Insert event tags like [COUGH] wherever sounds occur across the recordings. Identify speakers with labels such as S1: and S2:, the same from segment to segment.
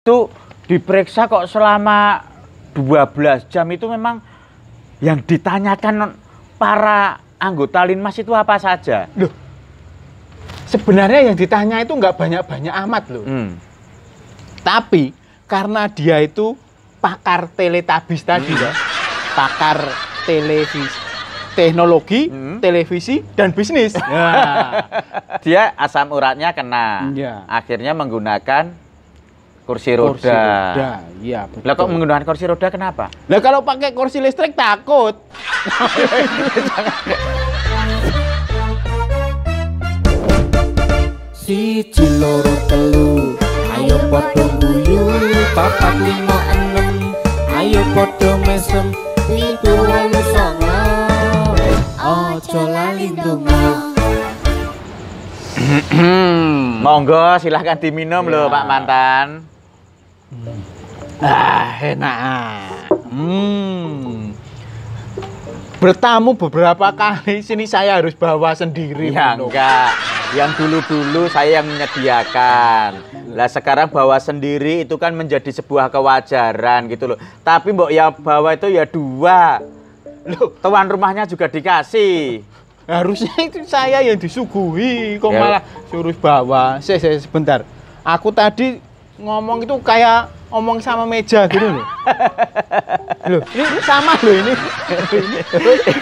S1: itu diperiksa kok selama 12 jam itu memang yang ditanyakan para anggota Linmas itu apa saja? Loh, sebenarnya yang ditanya itu nggak banyak-banyak amat loh. Hmm. Tapi karena dia itu pakar teletabis tadi hmm. ya, pakar televisi, teknologi, hmm. televisi dan bisnis. Ya. dia asam uratnya kena. Ya. Akhirnya menggunakan kursi roda. Kursi roda. Iya, betul. Lah kok menggunakan kursi roda kenapa? Lah kalau pakai kursi listrik takut. [LAUGHS] si ciloro telu ayo padha guyu papat lima enam ayo padha mesem itu wolu sama, aja lali ndonga [CLEARS THROAT] Monggo silahkan diminum loh iya. Pak Mantan. Nah, Ah, enak. Hmm. Bertamu beberapa kali sini saya harus bawa sendiri. Ya enggak. Yang dulu-dulu saya yang menyediakan. Lah sekarang bawa sendiri itu kan menjadi sebuah kewajaran gitu loh. Tapi Mbok ya bawa itu ya dua. Loh, tuan rumahnya juga dikasih. Harusnya itu saya yang disuguhi kok ya. malah suruh bawa. Saya sebentar. Aku tadi ngomong itu kayak ngomong sama meja gitu loh. loh, ini sama loh ini.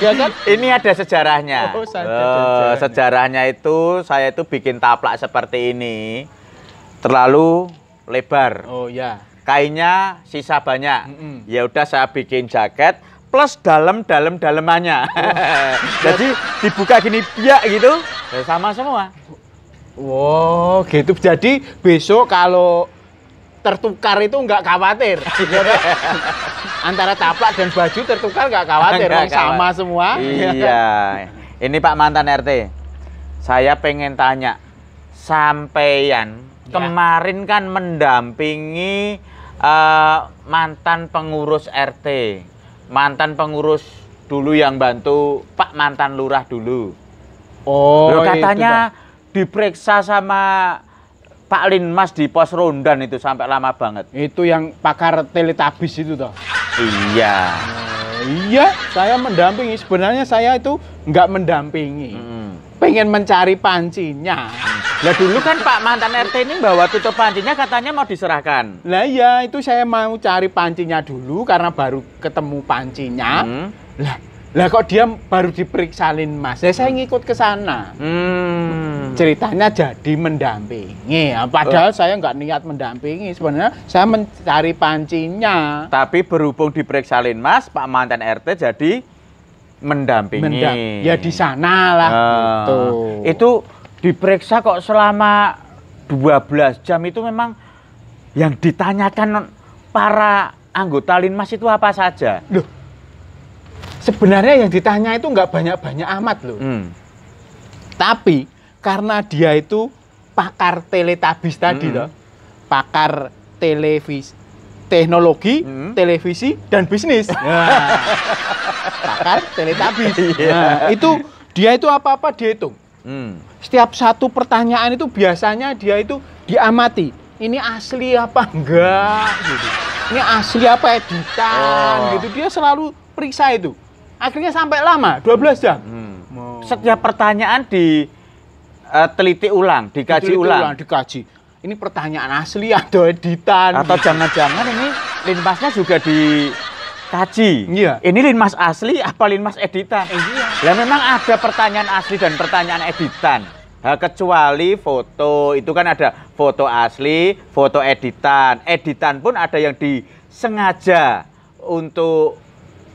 S1: ya kan? Ini ada sejarahnya. Oh, ada eh, sejarahnya. sejarahnya itu saya itu bikin taplak seperti ini. Terlalu lebar. Oh ya. Kainnya sisa banyak. Mm -mm. Ya udah saya bikin jaket plus dalam dalam dalemannya. Oh. [LAUGHS] Jadi dibuka gini biak gitu, ya sama semua. Wow, gitu. Jadi besok kalau tertukar itu nggak khawatir. [LAUGHS] Antara taplak dan baju tertukar nggak khawatir, enggak sama semua. Iya. Ini Pak mantan RT. Saya pengen tanya, sampeyan ya. kemarin kan mendampingi uh, mantan pengurus RT, mantan pengurus dulu yang bantu Pak mantan lurah dulu. Oh, Loh, katanya diperiksa sama Pak Linmas di pos rondan itu sampai lama banget. Itu yang pakar teletabis itu toh. Iya. Nah, iya, saya mendampingi. Sebenarnya saya itu nggak mendampingi. Hmm. Pengen mencari pancinya. Lah dulu kan Pak mantan RT ini bawa tutup pancinya katanya mau diserahkan. Lah iya, itu saya mau cari pancinya dulu karena baru ketemu pancinya. Hmm. Lah lah kok dia baru diperiksalin mas ya saya hmm. ngikut ke sana hmm. ceritanya jadi mendampingi ya, padahal oh. saya nggak niat mendampingi sebenarnya saya mencari pancinya tapi berhubung diperiksalin mas pak mantan rt jadi mendampingi Mendam ya di sana lah uh, gitu. itu diperiksa kok selama 12 jam itu memang yang ditanyakan para anggota linmas itu apa saja loh sebenarnya yang ditanya itu nggak banyak-banyak amat loh. Hmm. Tapi karena dia itu pakar teletabis tadi hmm. loh, pakar televisi, teknologi, hmm. televisi dan bisnis. Yeah. [LAUGHS] pakar teletabis. [LAUGHS] Yeah. Nah, itu dia itu apa-apa dihitung. Hmm. Setiap satu pertanyaan itu biasanya dia itu diamati. Ini asli apa enggak? Gitu. Ini asli apa editan? Oh. Gitu dia selalu periksa itu akhirnya sampai lama 12 jam hmm. wow. setiap pertanyaan di uh, teliti ulang dikaji diteliti ulang. ulang dikaji ini pertanyaan asli atau [LAUGHS] editan atau jangan-jangan ini linmasnya juga dikaji iya ini linmas asli apa linmas editan eh, iya Ya memang ada pertanyaan asli dan pertanyaan editan nah, kecuali foto itu kan ada foto asli, foto editan. Editan pun ada yang disengaja untuk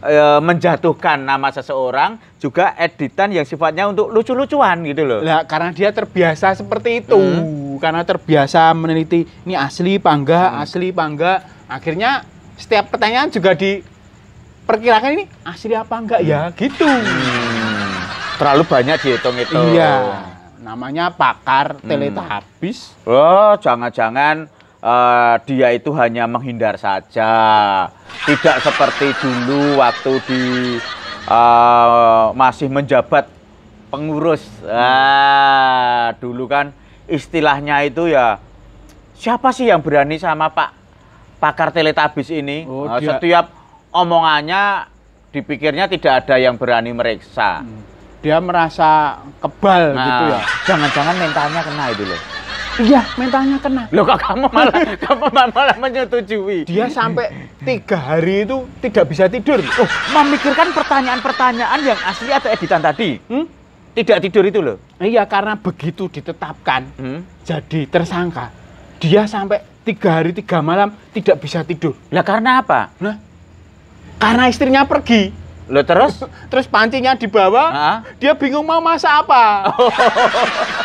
S1: e, menjatuhkan nama seseorang juga editan yang sifatnya untuk lucu-lucuan gitu loh. Nah, karena dia terbiasa seperti itu. Hmm. Karena terbiasa meneliti ini asli apa hmm. asli apa Akhirnya setiap pertanyaan juga diperkirakan ini asli apa enggak ya, hmm. ya gitu. Hmm. Terlalu banyak dihitung itu. Iya. Namanya pakar hmm. teletabis. Oh, jangan-jangan uh, dia itu hanya menghindar saja tidak seperti dulu waktu di uh, masih menjabat pengurus ah, dulu kan istilahnya itu ya siapa sih yang berani sama Pak pakar teletabis ini oh, eh, setiap omongannya dipikirnya tidak ada yang berani meriksa hmm. dia merasa kebal gitu nah, gitu ya jangan-jangan mentalnya kena itu loh Iya, mentalnya kena. Loh kok kamu malah [LAUGHS] kamu malah menyetujui. Dia sampai tiga hari itu tidak bisa tidur. Oh, memikirkan pertanyaan-pertanyaan yang asli atau editan tadi. Hmm? Tidak tidur itu loh. Iya, karena begitu ditetapkan hmm? jadi tersangka, dia sampai tiga hari tiga malam tidak bisa tidur. Lah karena apa? Nah, karena istrinya pergi. Loh terus? [LAUGHS] terus pancinya dibawa. Ha? Dia bingung mau masak apa. Oh. [LAUGHS]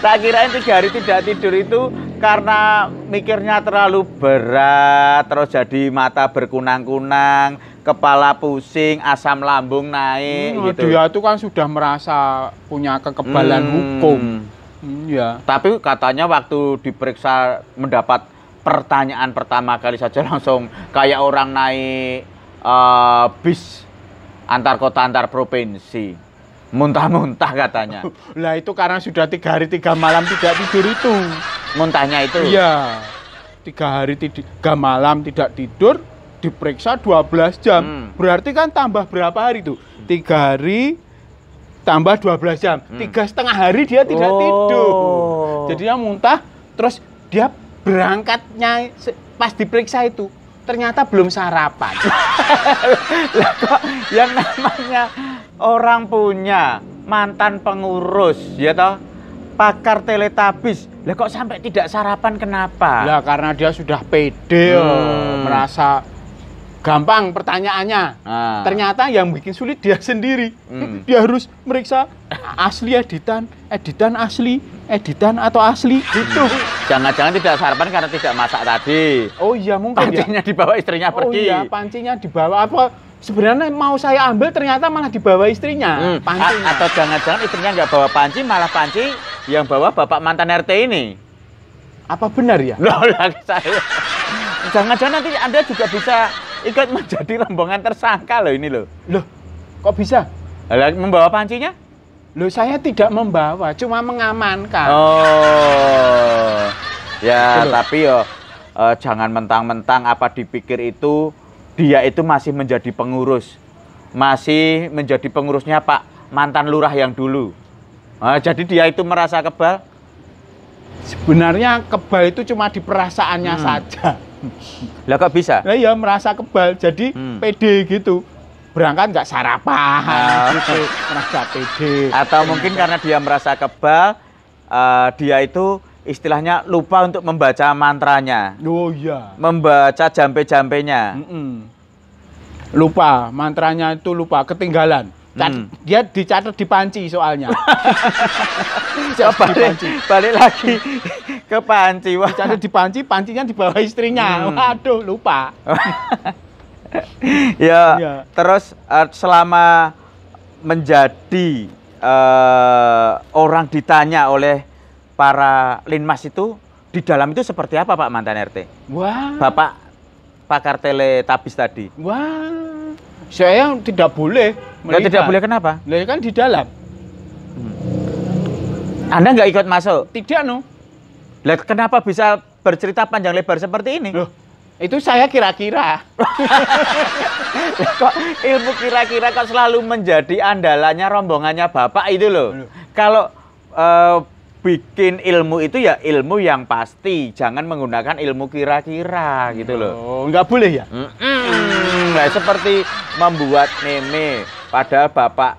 S1: tak kirain tiga hari tidak tidur itu karena mikirnya terlalu berat terus jadi mata berkunang-kunang kepala pusing asam lambung naik hmm, gitu dia itu kan sudah merasa punya kekebalan hmm. hukum hmm, ya tapi katanya waktu diperiksa mendapat pertanyaan pertama kali saja [LAUGHS] langsung kayak orang naik uh, bis antar kota antar provinsi Muntah-muntah katanya. [LAUGHS] lah itu karena sudah tiga hari tiga malam tidak tidur itu. Muntahnya itu? Iya. Tiga hari tiga malam tidak tidur, diperiksa 12 jam. Hmm. Berarti kan tambah berapa hari itu? Tiga hari tambah 12 jam. Hmm. Tiga setengah hari dia tidak oh. tidur. Jadinya muntah, terus dia berangkatnya pas diperiksa itu ternyata belum sarapan. [LAUGHS] lah kok yang namanya orang punya mantan pengurus ya toh pakar teletabis lah kok sampai tidak sarapan kenapa Ya karena dia sudah pede ya. hmm. merasa gampang pertanyaannya ah. ternyata yang bikin sulit dia sendiri hmm. [LAUGHS] dia harus meriksa asli editan editan asli editan atau asli gitu hmm. jangan-jangan tidak sarapan karena tidak masak tadi oh iya mungkin ya. pancinya ya. dibawa istrinya oh, pergi oh iya pancinya dibawa apa sebenarnya mau saya ambil ternyata malah dibawa istrinya hmm. panci atau jangan-jangan istrinya nggak bawa panci malah panci yang bawa bapak mantan RT ini apa benar ya loh saya jangan-jangan nanti anda juga bisa ikut menjadi rombongan tersangka loh ini loh loh kok bisa Loh, membawa pancinya loh saya tidak membawa cuma mengamankan oh ya Loh. tapi yo oh, jangan mentang-mentang apa dipikir itu dia itu masih menjadi pengurus, masih menjadi pengurusnya Pak mantan lurah yang dulu. Nah, jadi dia itu merasa kebal. Sebenarnya kebal itu cuma di perasaannya hmm. saja. [LAUGHS] Lah kok bisa? Nah, ya merasa kebal, jadi hmm. pede gitu. Berangkat nggak sarapan, oh. [LAUGHS] gitu. merasa pede. Atau mungkin karena dia merasa kebal, uh, dia itu istilahnya lupa untuk membaca mantranya. Oh iya. Membaca jampe-jampenya. Mm -mm. Lupa, mantranya itu lupa, ketinggalan. Cat hmm. Dia dicatat di panci soalnya. [LAUGHS] di balik lagi ke panci. Wah. Dicatat di panci, pancinya di bawah istrinya. Hmm. Waduh, lupa. [LAUGHS] ya, ya, terus eh, selama menjadi uh, orang ditanya oleh para linmas itu di dalam itu seperti apa Pak mantan RT? Wah. Bapak pakar Tabis tadi. Wah. Saya tidak boleh. Melihat. tidak boleh kenapa? Lihat kan di dalam. Hmm. Anda nggak ikut masuk? Tidak, no. Lihat kenapa bisa bercerita panjang lebar seperti ini? Loh, itu saya kira-kira. [LAUGHS] kok ilmu kira-kira kok selalu menjadi andalannya rombongannya Bapak itu loh. Loh. Kalau uh, bikin ilmu itu ya ilmu yang pasti, jangan menggunakan ilmu kira-kira gitu loh. Oh, nggak boleh ya? Mm Nah, seperti membuat meme, padahal bapak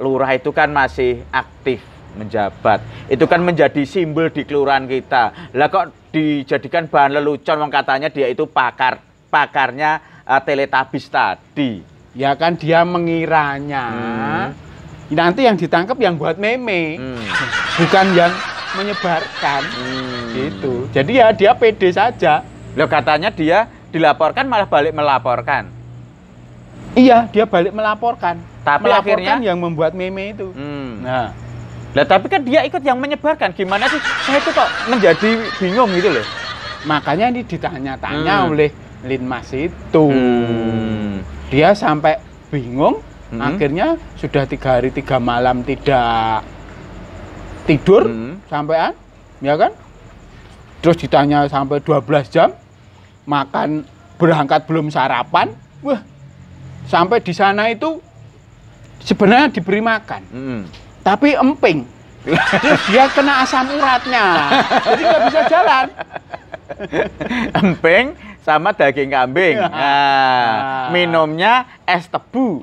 S1: lurah itu kan masih aktif menjabat. Itu kan menjadi simbol di kelurahan kita. Lah kok dijadikan bahan lelucon wong katanya dia itu pakar pakarnya uh, teletabis tadi. Ya kan dia mengiranya. Hmm nanti yang ditangkap yang buat meme hmm. bukan yang menyebarkan hmm. gitu jadi ya dia pede saja lo katanya dia dilaporkan malah balik melaporkan iya dia balik melaporkan tapi melaporkan akhirnya yang membuat meme itu hmm. nah lah tapi kan dia ikut yang menyebarkan gimana sih saya itu kok menjadi bingung gitu loh makanya ini ditanya-tanya hmm. oleh linmas itu hmm. dia sampai bingung hmm. akhirnya sudah tiga hari tiga malam tidak tidur hmm. sampean ya kan terus ditanya sampai 12 jam makan berangkat belum sarapan wah sampai di sana itu sebenarnya diberi makan hmm. tapi emping dia kena asam uratnya jadi nggak bisa jalan emping sama daging kambing. Iya. Nah, nah. minumnya es tebu. [LAUGHS]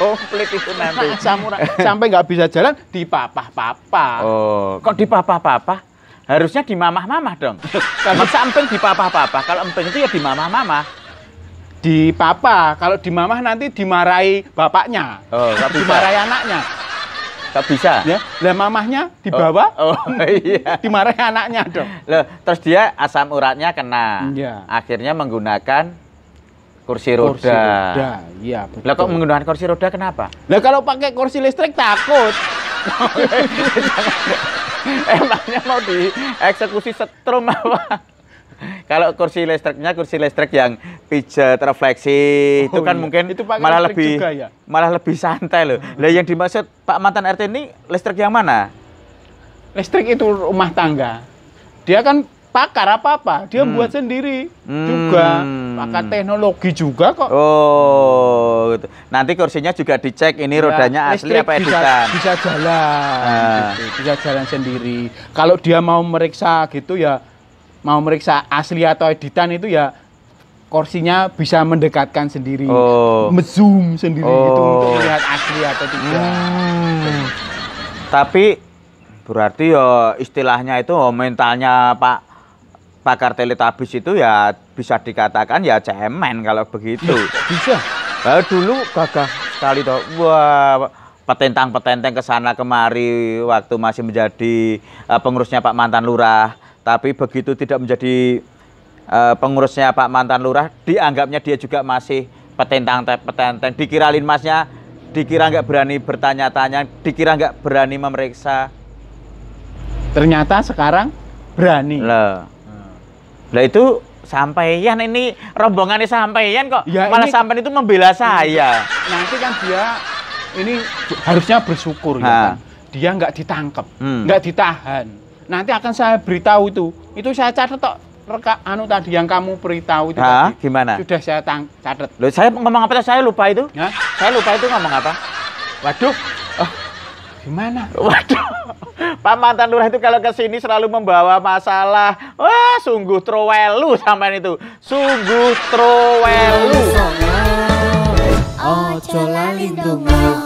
S1: komplit itu nanti. Sampai nggak bisa jalan dipapah-papah. Oh, kok dipapah-papah? Harusnya di mamah mamah dong. Kalau iya. samping di papah kalau emping itu ya mamah mamah di papa kalau di mamah nanti dimarahi bapaknya oh, dimarahi anaknya Gak bisa. Ya. Lah mamahnya dibawa. Oh, oh [LAUGHS] iya. Dimarahi anaknya dong. Loh, terus dia asam uratnya kena. Iya. Akhirnya menggunakan kursi roda. Kursi roda. Iya, betul. Lah kok menggunakan kursi roda kenapa? Lah kalau pakai kursi listrik takut. [LAUGHS] Emangnya mau dieksekusi setrum apa? [LAUGHS] Kalau kursi listriknya kursi listrik yang pijat refleksi oh, itu kan iya. mungkin itu Pak malah lebih juga, ya? malah lebih santai loh. Hmm. Lah yang dimaksud Pak mantan RT ini listrik yang mana? Listrik itu rumah tangga. Dia kan pakar apa apa, dia hmm. buat sendiri hmm. juga. Pakar teknologi juga kok. Oh, gitu. Nanti kursinya juga dicek ini ya, rodanya asli apa editan. Bisa, bisa jalan, nah. gitu. bisa jalan sendiri. Kalau dia mau meriksa gitu ya mau meriksa asli atau editan itu ya kursinya bisa mendekatkan sendiri, oh. zoom sendiri oh. gitu untuk oh. melihat asli atau tidak. Hmm. Tapi berarti ya istilahnya itu oh, mentalnya Pak pakar teletabis itu ya bisa dikatakan ya cemen kalau begitu. Ya, bisa. Nah, dulu gagah sekali toh. Wah, petentang-petenteng kesana kemari waktu masih menjadi eh, pengurusnya Pak mantan lurah tapi begitu tidak menjadi uh, pengurusnya Pak mantan lurah, dianggapnya dia juga masih petentang petenteng. dikira masnya, dikira nggak berani bertanya-tanya, dikira nggak berani memeriksa. Ternyata sekarang berani. Lah, lah itu sampaian ini rombongan ini sampaian kok ya, malah ini, itu membela saya. Nanti kan dia ini harusnya bersyukur ya ha. ya kan. Dia nggak ditangkap, hmm. nggak ditahan. Nanti akan saya beritahu itu. Itu saya catat tok reka anu tadi yang kamu beritahu itu ha, ah, tadi. gimana? Sudah saya tang catat. Loh, saya ngomong apa? Saya lupa itu. ya? Saya lupa itu ngomong apa? Waduh. Oh, gimana? Waduh. [LAUGHS] Pak mantan lurah itu kalau ke sini selalu membawa masalah. Wah, sungguh trowelu sampean itu. Sungguh trowelu. Ojo lali